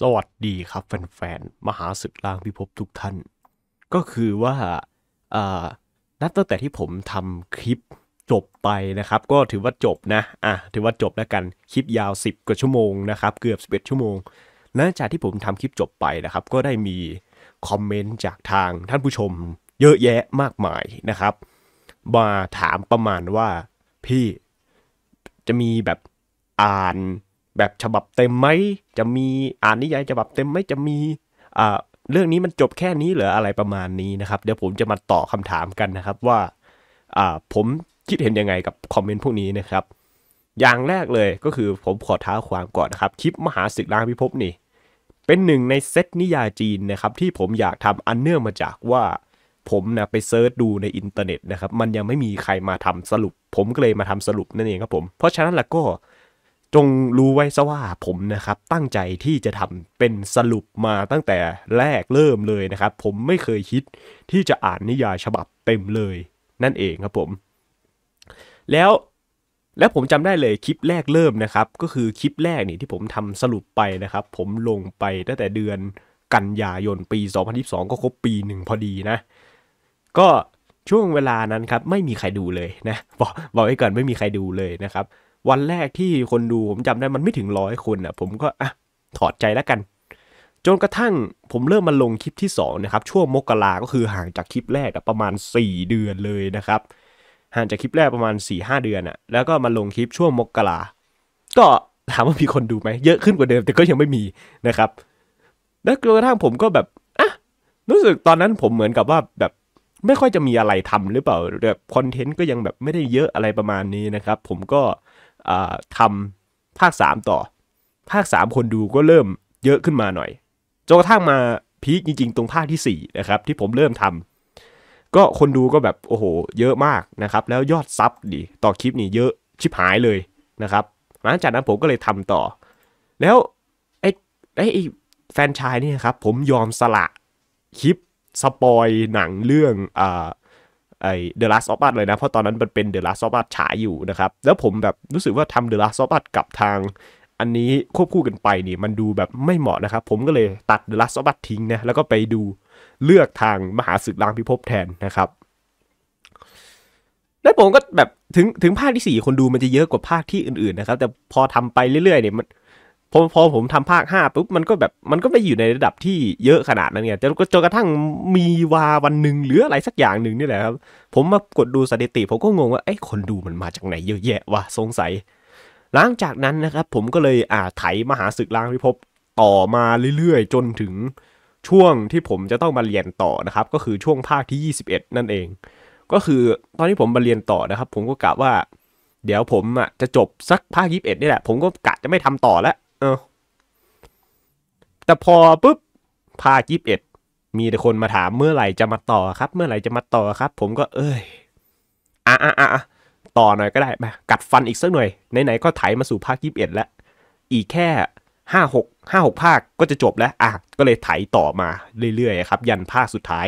สวัสดีครับแฟนๆมหาศึกล่างพิภพทุกท่านก็คือว่านับตั้งแต่ที่ผมทำคลิปจบไปนะครับ ก็ถือว่าจบนะอ่ะถือว่าจบแล้วกันคลิปยาว 10กว่าชั่วโมงนะครับ เกือบ 11 ชั่วโมงหลังจากที่ผมทำคลิปจบไปนะครับ ก็ได้มีคอมเมนต์จากทางท่านผู้ชม เยอะแยะมากมายนะครับ มาถามประมาณว่าพี่จะมีแบบอ่านแบบฉบับเต็มไหมจะมีอ่านนิยายฉบับเต็มไหมจะมีอ่าเรื่องนี้มันจบแค่นี้เหรืออะไรประมาณนี้นะครับ เดี๋ยวผมจะมาตอบคาถามกันนะครับว่าอ่าผมคิดเห็นยังไงกับคอมเมนต์พวกนี้นะครับ อย่างแรกเลยก็คือผมขอท้าความก่อนนะครับคลิปมหาศึกล้างพิภพนี่ เป็นหนึ่งในเซตนิยายจีนนะครับ ที่ผมอยากทำอันเนื่องมาจากว่าผมนะไปเซิร์ชดูในอินเทอร์เน็ตนะครับมันยังไม่มีใครมาทำสรุป ผมก็เลยมาทำสรุปนั่นเองครับผมเพราะฉะนั้นล้ะก็จงรู้ไว้ซะว่าผมนะครับตั้งใจที่จะทำเป็นสรุปมาตั้งแต่แรกเริ่มเลยนะครับ ผมไม่เคยคิดที่จะอ่านนิยายฉบับเต็มเลยนั่นเองครับผม แล้วและผมจำได้เลยคลิปแรกเริ่มนะครับ ก็คือคลิปแรกนี่ที่ผมทำสรุปไปนะครับ ผมลงไปตั้งแต่เดือนกันยายนปี 2022 ก็ครบปีหนึ่งพอดีนะ ก็ช่วงเวลานั้นครับไม่มีใครดูเลยนะ บอกบอกไว้ก่อนไม่มีใครดูเลยนะครับวันแรกที่คนดูผมจำได้มันไม่ถึงร้อยคนอ่ะ ผมก็อ่ะถอดใจแล้วกันจนกระทั่งผมเริ่มมาลงคลิปที่2นะครับช่วงมกราก็คือ ห่างจากคลิปแรกประมาณ 4 เดือนเลยนะครับห่างจากคลิปแรกประมาณ4-5เดือนอ่ะแล้วก็มาลงคลิปช่วงมกราก็ถามว่ามีคนดูไหมเยอะขึ้นกว่าเดิมแต่ก็ยังไม่มีนะครับ แล้วกระทั่งผมก็แบบอ่ะรู้สึกตอนนั้นผมเหมือนกับว่าแบบไม่ค่อยจะมีอะไรทำหรือเปล่าแบบคอนเทนต์ก็ยังแบบไม่ได้เยอะอะไรประมาณนี้นะครับ ผมก็ทำภาค 3 ต่อ ภาค 3 คนดูก็เริ่มเยอะขึ้นมาหน่อยจนกระทั่งมาพีคจริงๆ ตรงภาคที่4นะครับที่ผมเริ่มทำก็คนดูก็แบบโอ้โห เยอะมากนะครับแล้วยอดซับดิต่อคลิปนี่เยอะชิบหายเลยนะครับหลังจากนั้นผมก็เลยทำต่อ แล้ว ไอ้ไอ้แฟนชายนี่ครับ ผมยอมสละคลิปสปอยหนังเรื่องอ่าไอ The Last of Us เลยนะ เพราะตอนนั้นมันเป็น The Last of Us ฉายอยู่นะครับ แล้วผมแบบรู้สึกว่าทำ The Last of Us กับทางอันนี้ควบคู่กันไปนี่มันดูแบบไม่เหมาะนะครับ ผมก็เลยตัด The Last of Us ทิ้งนะแล้วก็ไปดูเลือกทางมหาศึกล้างพิภพแทนนะครับ แล้วผมก็แบบถึงถึงภาคที่ 4 คนดูมันจะเยอะกว่าภาคที่อื่นๆนะครับ แต่พอทำไปเรื่อยๆเนี่ยมันอพอผมทำภาคห้าปุ๊บมันก็แบบมันก็ไม่อยู่ในระดับที่เยอะขนาดนั้นไง จนจนกระทั่งมีวาวันหนึ่งหรืออะไรสักอย่างหนึ่งนี่แหละครับ ผมมากดดูสถิติ ผมก็งงว่าไอ้คนดูมันมาจากไหนเยอะแยะวะสงสัย หลังจากนั้นนะครับ ผมก็เลยอ่าไถมหาศึกล้างพิภพต่อมาเรื่อยๆ จนถึงช่วงที่ผมจะต้องมาเรียนต่อนะครับก็คือช่วงภาคที่ 21 นั่นเอง ก็คือตอนที่ผมมาเรียนต่อนะครับ ผมก็กะว่า เดี๋ยวผมอ่ะจะจบสักภาค 21นี่แหละผมก็กะจะไม่ทำต่อแล้วเออ แต่พอปุ๊บ ภาคยี่สิบเอ็ดมีแต่คนมาถามเมื่อไหร่จะมาต่อครับ เมื่อไหร่จะมาต่อครับ ผมก็เอ้ยอ่ะอ่ะอ่ะต่อหน่อยก็ได้ไปกัดฟันอีกสักหน่อยไหนๆก็ไถมาสู่ภาคยี่สิบเอ็ดแล้ว อีกแค่ห้าหกห้าหกภาคก็จะจบแล้วอ่ะก็เลยไถต่อมาเรื่อยๆครับ ยันภาคสุดท้าย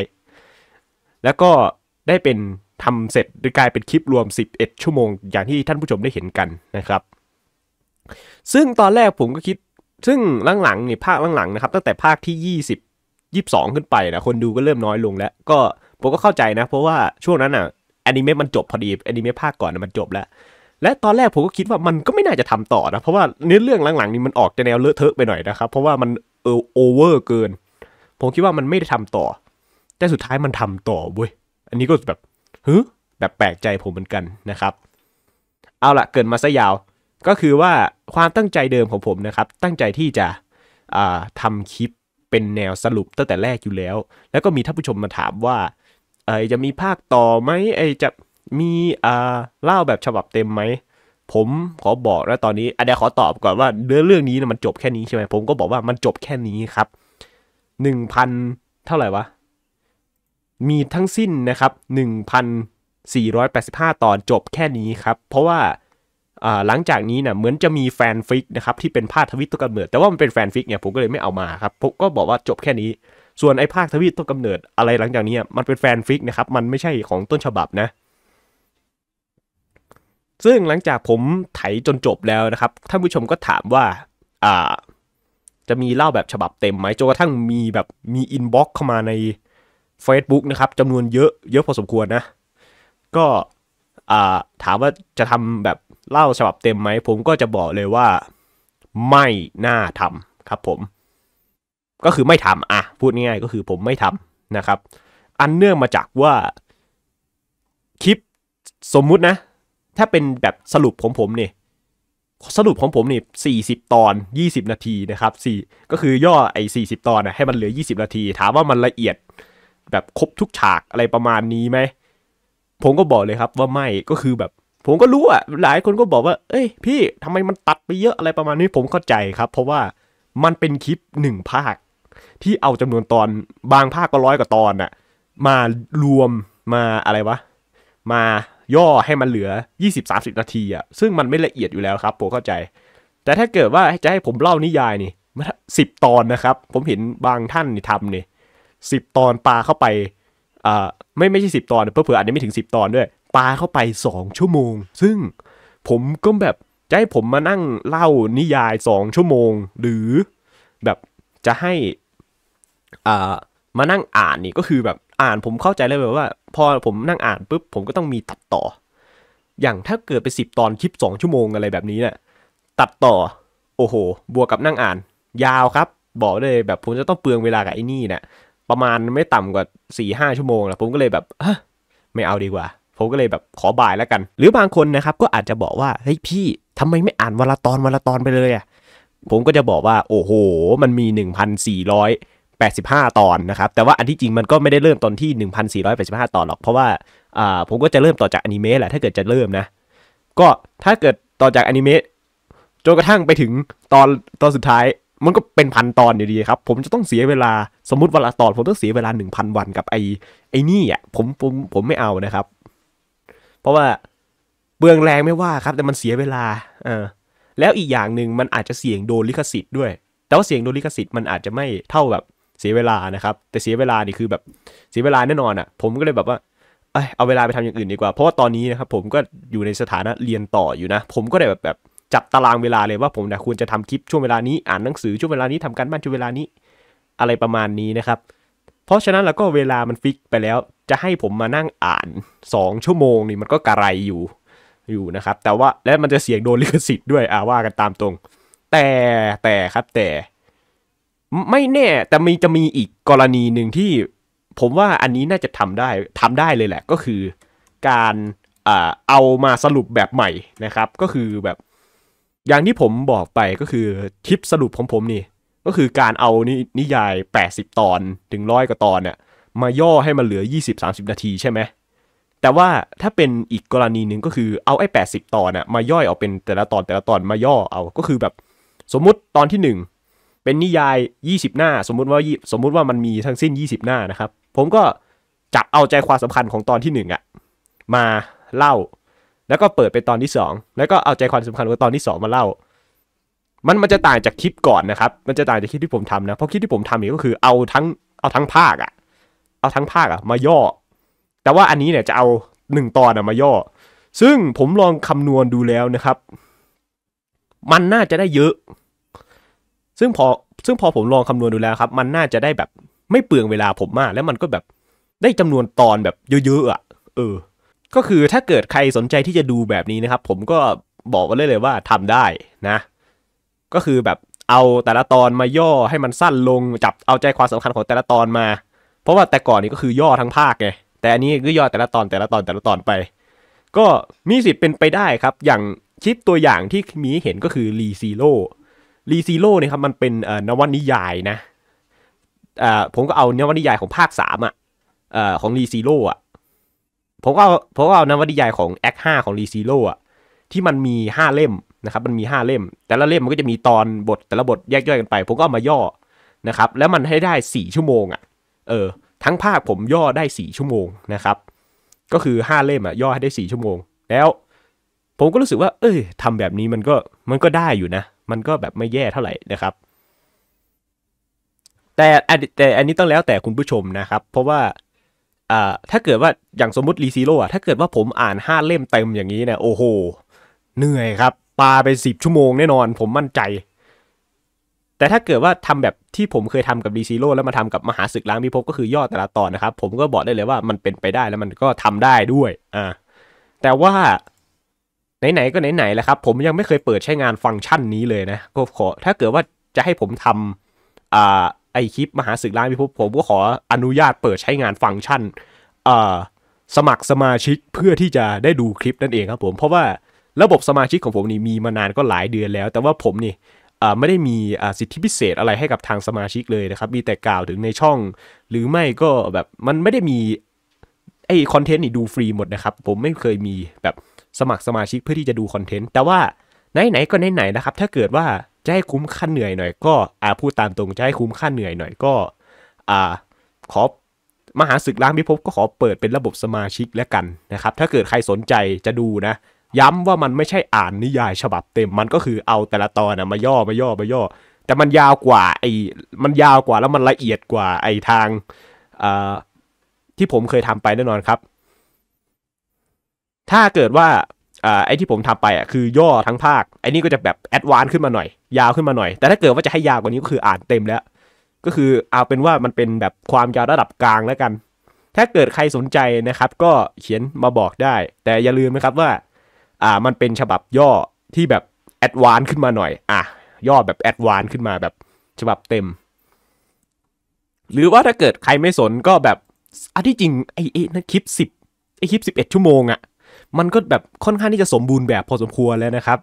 แล้วก็ได้เป็นทำเสร็จกลายเป็นคลิปรวม 11 ชั่วโมง อย่างที่ท่านผู้ชมได้เห็นกันนะครับซึ่งตอนแรกผมก็คิด ซึ่งหลังๆนี่ภาคหลังๆนะครับ ตั้งแต่ภาคที่ 20 22 ขึ้นไปนะคนดูก็เริ่มน้อยลงแล้วก็ผมก็เข้าใจนะเพราะว่าช่วงนั้นอ่ะแอนิเมะมันจบพอดีแอนิเมะภาคก่อนนมันจบแล้วและตอนแรกผมก็คิดว่ามันก็ไม่น่าจะทำต่อนะเพราะว่าเนื้อเรื่องหลังๆนี่มันออกจะแนวเลอะเทอะไปหน่อยนะครับเพราะว่ามันเออโอเวอร์เกิน ผมคิดว่ามันไม่ได้ทำต่อแต่สุดท้ายมันทำต่อเว้ยอันนี้ก็แบบเฮ้แบบแปลกใจผมเหมือนกันนะครับ เอาละเกินมาซะยาวก็คือว่าความตั้งใจเดิมของผมนะครับ ตั้งใจที่จะทำคลิปเป็นแนวสรุปตั้งแต่แรกอยู่แล้ว แล้วก็มีท่านผู้ชมมาถามว่าจะมีภาคต่อไหมไอจะมีเล่าแบบฉบับเต็มไหมผมขอบอกแล้วตอนนี้อเดี๋ยวขอตอบก่อนว่าเรื่องเรื่องนี้นะมันจบแค่นี้ใช่ไหมผมก็บอกว่ามันจบแค่นี้ครับหนึ่งพันเท่าไหร่วะมีทั้งสิ้นนะครับหน8ึ่งพัสีร้อยแปดิบห้าตอนจบแค่นี้ครับ เพราะว่าหลังจากนี้เนี่ยเหมือนจะมีแฟนฟิกนะครับที่เป็นภาคทวิตตัวกำเนิด แต่ว่ามันเป็นแฟนฟิกเนี่ยผมก็เลยไม่เอามาครับผมก็บอกว่าจบแค่นี้ ส่วนไอ้ภาคทวิตตัวกำเนิดอะไรหลังจากนี้มันเป็นแฟนฟิกนะครับมันไม่ใช่ของต้นฉบับนะซึ่งหลังจากผมไถจนจบแล้วนะครับท่านผู้ชมก็ถามว่าอ่าจะมีเล่าแบบฉบับเต็มไหมจนกระทั่งมีแบบมีอินบ็อก์เข้ามาใน Facebook นะครับจำนวนเยอะเยอะพอสมควรนะก็ถามว่าจะทำแบบเล่าฉบับเต็มไหมผมก็จะบอกเลยว่าไม่น่าทำครับผม ก็คือไม่ทำอ่ะพูดง่ายๆก็คือผมไม่ทำนะครับ อันเนื่องมาจากว่าคลิปสมมุตินะ ถ้าเป็นแบบสรุปของผมเนี่ยสรุปของผมนี่40 ตอน 20 นาทีนะครับ4ก็คือย่อไอ้40 ตอนนะให้มันเหลือ 20 นาที ถามว่ามันละเอียดแบบครบทุกฉากอะไรประมาณนี้ไหมผมก็บอกเลยครับว่าไม่ก็คือแบบผมก็รู้อ่ะ หลายคนก็บอกว่า เอ้ยพี่ทำไมมันตัดไปเยอะอะไรประมาณนี้ผมเข้าใจครับ เพราะว่ามันเป็นคลิปหนึ่งภาค ที่เอาจำนวนตอนบางภาคก็ร้อยกว่าตอนน่ะ มารวมมาอะไรวะมาย่อให้มันเหลือ 20-30 นาทีอ่ะซึ่งมันไม่ละเอียดอยู่แล้วครับผมเข้าใจ แต่ถ้าเกิดว่าจะให้ผมเล่านิยายนี่สิบตอนนะครับ ผมเห็นบางท่านนี่ทำนี่สิบตอนปลาเข้าไปอ่าไม่ ไม่ใช่สิบตอนเพื่อเผื่ออาจจะไม่ถึงสิบตอนด้วยปาเข้าไปสองชั่วโมง ซึ่งผมก็แบบ จะให้ผมมานั่งเล่านิยายสองชั่วโมง หรือแบบจะให้อ่ามานั่งอ่านนี่ก็คือแบบอ่านผมเข้าใจเลยแบบว่า พอผมนั่งอ่านปุ๊บผมก็ต้องมีตัดต่อ อย่างถ้าเกิดไปสิบตอนคลิปสองชั่วโมงอะไรแบบนี้เนะี่ยตัดต่อโอ้โหบวกกับนั่งอ่าน ยาวครับ บอกเลยแบบผมจะต้องเปลืองเวลากับไอ้นี่เนะ่ยประมาณไม่ต่ำกว่าสี่ห้าชั่วโมงแ้ะผมก็เลยแบบไม่เอาดีกว่าผมก็เลยแบบขอบ่ายแล้วกัน หรือบางคนนะครับก็อาจจะบอกว่าเฮ้ยพี่ทำไมไม่อ่านวันละตอนวันละตอนไปเลยอะ่ะผมก็จะบอกว่าโอ้โห มันมี 1,485 ตอนนะครับ แต่ว่าอันที่จริงมันก็ไม่ได้เริ่มตอนที่ 1,485 ตอนหรอก เพราะว่าอ่าผมก็จะเริ่มต่อจากอนิเมะแหละถ้าเกิดจะเริ่มนะ ก็ถ้าเกิดต่อจากอนิเมะจนกระทั่งไปถึงตอนตอนสุดท้าย มันก็เป็นพันตอนอยู่ดีครับ ผมจะต้องเสียเวลาสมมติวันละตอนผมต้องเสียเวลา 1,000 วันกับไอ้ไอ้นี่อ่ะผมผมผมไม่เอานะครับเพราะว่าเบืองแรงไม่ว่าครับ แต่มันเสียเวลา เออแล้วอีกอย่างหนึ่งมันอาจจะเสี่ยงโดนลิขสิทธิ์ด้วย แต่ว่าเสี่ยงโดนลิขสิทธิ์มันอาจจะไม่เท่าแบบเสียเวลานะครับ แต่เสียเวลานี่คือแบบเสียเวลาแน่นอนอะ่ะ ผมก็เลยแบบว่า เอเอาเวลาไปทำอย่างอื่นดีกว่าเพราะว่าตอนนี้นะครับผมก็อยู่ในสถานะเรียนต่ออยู่นะ ผมก็เลยแบบแบบจับตารางเวลาเลยว่าผมเนี่ยควรจะทำคลิปช่วงเวลานี้อ่านหนังสือช่วงเวลานี้ทำการบ้านช่วงเวลานี้อะไรประมาณนี้นะครับเพราะฉะนั้นแล้วก็เวลามันฟิกไปแล้ว จะให้ผมมานั่งอ่าน 2 ชั่วโมงนี่มันก็กระไรอยู่อยู่นะครับแต่ว่าและมันจะเสี่ยงโดนลิขสิทธิ์ด้วยอาว่ากันตามตรง แต่แต่ครับ แต่ ไม่แน่แต่มีจะมีอีกกรณีหนึ่งที่ผมว่าอันนี้น่าจะทำได้ทำได้เลยแหละ ก็คือการเอามาสรุปแบบใหม่นะครับ ก็คือแบบอย่างที่ผมบอกไปก็คือคลิปสรุปของผมนี่ก็คือการเอานินยาย 80 ตอนถึงร้อยกว่าตอนเนี่ยมาย่อให้มันเหลือ 20-30 นาทีใช่ไหมแต่ว่าถ้าเป็นอีกกรณีหนึ่งก็คือเอาไอ้แปตอนน่ะมาย่อยออกเป็นแต่ละตอนแต่ละตอนมาย่อเอาก็คือแบบสมมุติตอนที่ 1 เป็นนิยาย 20 หน้า สมมุติว่า สมมุติว่ามันมีทั้งสิ้น 20 หน้านะครับผมก็จับเอาใจความสำคัญของตอนที่1อะ่ะมาเล่าแล้วก็เปิดเป็นตอนที่ 2 แล้วก็เอาใจความสำคัญของตอนที่ 2 มาเล่ามันมันจะต่างจากคลิปก่อนนะครับ มันจะต่างจากคลิปที่ผมทำนะ เพราะคลิปที่ผมทำเนี่ยก็คือเอาทั้งเอาทั้งภาคอะเอาทั้งภาคอะมาย่อ แต่ว่าอันนี้เนี่ยจะเอาหนึ่งตอนอะมาย่อ ซึ่งผมลองคำนวณดูแล้วนะครับ มันน่าจะได้เยอะ ซึ่งพอซึ่งพอผมลองคำนวณดูแล้วครับ มันน่าจะได้แบบ ไม่เปลืองเวลาผมมาก แล้วมันก็แบบได้จำนวนตอนแบบเยอะๆอะเออ ก็คือถ้าเกิดใครสนใจที่จะดูแบบนี้นะครับ ผมก็บอกไว้เลยว่าทำได้นะก็คือแบบเอาแต่ละตอนมาย่อให้มันสั้นลงจับเอาใจความสำคัญของแต่ละตอนมา เพราะว่าแต่ก่อนนี่ก็คือย่อทั้งภาคไงแต่อันนี้ก็ย่อแต่ละตอนแต่ละตอนแต่ละตอนไป ก็มีสิทธิ์เป็นไปได้ครับ อย่างคลิปตัวอย่างที่มีเห็นก็คือรีซีโร่รีซีโร่เนี่ยครับมันเป็นนวนิยายนะผมก็เอานวนิยายของภาคสามอ่ะของรีซีโร่อ่ะผมก็เอาผมก็เอานวนิยายของแอคห้าของรีซีโร่อ่ะที่มันมีห้าเล่มนะครับมันมี 5เล่ม แต่ละเล่มมันก็จะมีตอนบทแต่ละบทแยกย่อยกันไป ผมก็เอามาย่อนะครับ แล้วมันให้ได้ 4 ชั่วโมงอะ่ะเออ ทั้งภาคผมย่อได้ 4 ชั่วโมงนะครับ ก็คือ 5 เล่มอะ่ะย่อให้ได้ 4ชั่วโมง แล้ว ผมก็รู้สึกว่า เอ้ยทำแบบนี้มันก็มันก็ได้อยู่นะมันก็แบบไม่แย่เท่าไหร่นะครับแต่แต่อันนี้ต้องแล้วแต่คุณผู้ชมนะครับ เพราะว่าอ่าถ้าเกิดว่าอย่างสมมติรีซีโร่ะถ้าเกิดว่าผมอ่าน5เล่มเต็มอย่างนี้เนะี่ยโอ้โหเหนื่อยครับปาไปสิบชั่วโมงแน่นอนผมมั่นใจ แต่ถ้าเกิดว่าทำแบบที่ผมเคยทำกับดีซีโร่แล้วมาทำกับมหาศึกล้างพิภพก็คือยอดแต่ละตอนนะครับ ผมก็บอกได้เลยว่ามันเป็นไปได้แล้วมันก็ทำได้ด้วยอ่าแต่ว่าไหนๆก็ไหนๆแล้วครับผมยังไม่เคยเปิดใช้งานฟังก์ชันนี้เลยนะก็ขอถ้าเกิดว่าจะให้ผมทำอ่าไอคลิปมหาศึกล้างพิภพผมก็ขออนุญาตเปิดใช้งานฟังก์ชันอ่าสมัครสมาชิกเพื่อที่จะได้ดูคลิปนั่นเองครับผมเพราะว่าระบบสมาชิกของผมนี่มีมานานก็หลายเดือนแล้ว แต่ว่าผมนี่ไม่ได้มีสิทธิพิเศษอะไรให้กับทางสมาชิกเลยนะครับ มีแต่กล่าวถึงในช่องหรือไม่ก็แบบมันไม่ได้มีไอคอนเทนต์นี่ดูฟรีหมดนะครับ ผมไม่เคยมีแบบสมัครสมาชิกเพื่อที่จะดูคอนเทนต์ แต่ว่าไหนๆ ก็ไหนๆนะครับ ถ้าเกิดว่า จะให้คุ้มค่าเหนื่อยหน่อยก็อาพูดตามตรง จะให้คุ้มค่าเหนื่อยหน่อยก็อ่าขอมหาศึกล้างพิภพก็ขอเปิดเป็นระบบสมาชิกแล้วกันนะครับ ถ้าเกิดใครสนใจจะดูนะย้ำว่ามันไม่ใช่อ่านนิยาย ฉบับเต็ม มันก็คือเอาแต่ละตอนนะมาย่อมาย่อมาย่อ แต่มันยาวกว่าไอ้มันยาวกว่าแล้วมันละเอียดกว่าไอ้ทางที่ผมเคยทำไปแน่นอนครับ ถ้าเกิดว่าไอ้ที่ผมทำไปอ่ะคือย่อทั้งภาคไอ้นี่ก็จะแบบแอดวานขึ้นมาหน่อย ยาวขึ้นมาหน่อย แต่ถ้าเกิดว่าจะให้ยาวกว่านี้ก็คืออ่านเต็มแล้ว ก็คือเอาเป็นว่ามันเป็นแบบความยาวระดับกลางแล้วกัน ถ้าเกิดใครสนใจนะครับ ก็เขียนมาบอกได้ แต่อย่าลืมนะครับว่าอ่ามันเป็นฉบับย่อที่แบบแอดวานขึ้นมาหน่อยอ่ะย่อแบบแอดวานขึ้นมาแบบฉบับเต็ม หรือว่าถ้าเกิดใครไม่สนก็แบบอันที่จริงไอ้เอ้นั่นคลิปสิบไอ้คลิปสิบเอ็ดชั่วโมงอะมันก็แบบค่อนข้างที่จะสมบูรณ์แบบพอสมควรแล้วนะครับ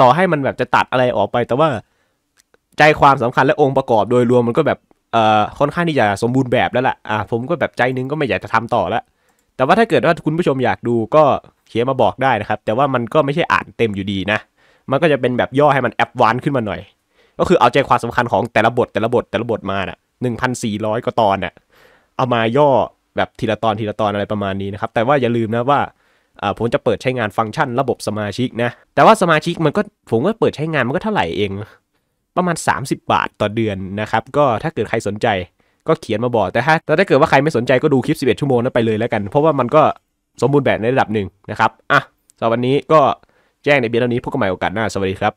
ต่อให้มันแบบจะตัดอะไรออกไป แต่ว่าใจความสำคัญและองค์ประกอบโดยรวมมันก็แบบเอ่อค่อนข้างที่จะสมบูรณ์แบบแล้วล่ะอ่าผมก็แบบใจนึงก็ไม่อยากจะทำต่อแล้วแต่ว่าถ้าเกิดว่า คุณผู้ชมอยากดูก็เขียนมาบอกได้นะครับ แต่ว่ามันก็ไม่ใช่อ่านเต็มอยู่ดีนะ มันก็จะเป็นแบบย่อให้มันแอปวานขึ้นมาหน่อย ก็คือเอาใจความสำคัญของแต่ละบทแต่ละบทแต่ละบทมาน่ะหนึ่งพันสี่ร้อยกว่าตอนน่ะเอามาย่อแบบทีละตอนทีละตอนอะไรประมาณนี้นะครับ แต่ว่าอย่าลืมนะว่าผมจะเปิดใช้งานฟังก์ชันระบบสมาชิกนะแต่ว่าสมาชิกมันก็ผมก็เปิดใช้งานมันก็เท่าไหร่เอง ประมาณ 30 บาทต่อเดือนนะครับ ก็ถ้าเกิดใครสนใจก็เขียนมาบอก แต่ถ้าแต่ถ้าเกิดว่าใครไม่สนใจก็ดูคลิป 11 ชั่วโมงนั้นไปเลยแล้วกัน เพราะว่ามันก็สมบูรณ์แบบในระดับหนึ่งนะครับอ่ะสำหรับวันนี้ก็แจ้งในเบียร์เท่านี้พบกันใหม่โอกาสหน้าสวัสดีครับ